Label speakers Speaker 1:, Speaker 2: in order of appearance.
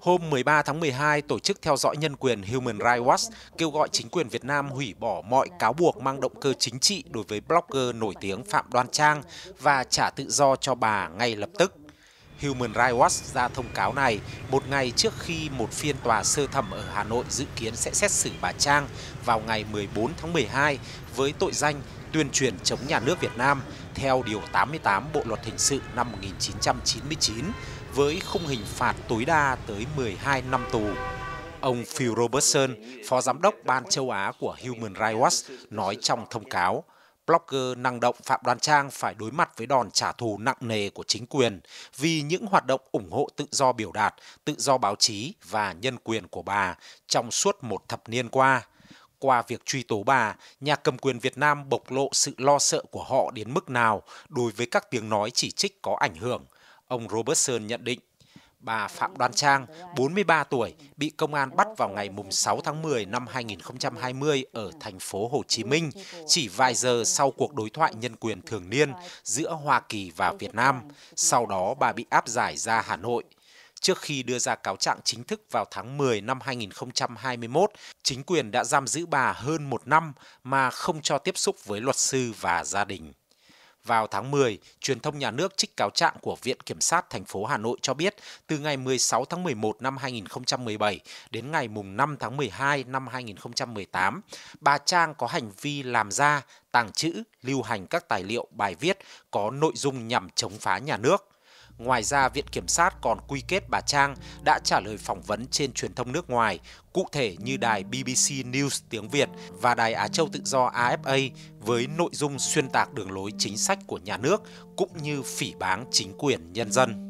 Speaker 1: Hôm 13 tháng 12, tổ chức theo dõi nhân quyền Human Rights Watch kêu gọi chính quyền Việt Nam hủy bỏ mọi cáo buộc mang động cơ chính trị đối với blogger nổi tiếng Phạm Đoan Trang và trả tự do cho bà ngay lập tức. Human Rights Watch ra thông cáo này một ngày trước khi một phiên tòa sơ thẩm ở Hà Nội dự kiến sẽ xét xử bà Trang vào ngày 14 tháng 12 với tội danh tuyên truyền chống nhà nước Việt Nam theo Điều 88 Bộ Luật Hình sự năm 1999 với khung hình phạt tối đa tới 12 năm tù. Ông Phil Robertson, phó giám đốc ban châu Á của Human Rights Watch, nói trong thông cáo, blogger năng động Phạm Đoan Trang phải đối mặt với đòn trả thù nặng nề của chính quyền vì những hoạt động ủng hộ tự do biểu đạt, tự do báo chí và nhân quyền của bà trong suốt một thập niên qua. Qua việc truy tố bà, nhà cầm quyền Việt Nam bộc lộ sự lo sợ của họ đến mức nào đối với các tiếng nói chỉ trích có ảnh hưởng – Ông Robertson nhận định, bà Phạm Đoan Trang, 43 tuổi, bị công an bắt vào ngày 6 tháng 10 năm 2020 ở thành phố Hồ Chí Minh, chỉ vài giờ sau cuộc đối thoại nhân quyền thường niên giữa Hoa Kỳ và Việt Nam. Sau đó bà bị áp giải ra Hà Nội. Trước khi đưa ra cáo trạng chính thức vào tháng 10 năm 2021, chính quyền đã giam giữ bà hơn một năm mà không cho tiếp xúc với luật sư và gia đình. Vào tháng 10, truyền thông nhà nước trích cáo trạng của Viện Kiểm sát thành phố Hà Nội cho biết từ ngày 16 tháng 11 năm 2017 đến ngày 5 tháng 12 năm 2018, bà Trang có hành vi làm ra, tàng trữ, lưu hành các tài liệu bài viết có nội dung nhằm chống phá nhà nước. Ngoài ra, Viện Kiểm sát còn quy kết bà Trang đã trả lời phỏng vấn trên truyền thông nước ngoài, cụ thể như đài BBC News tiếng Việt và đài Á Châu Tự do AFA với nội dung xuyên tạc đường lối chính sách của nhà nước cũng như phỉ báng chính quyền nhân dân.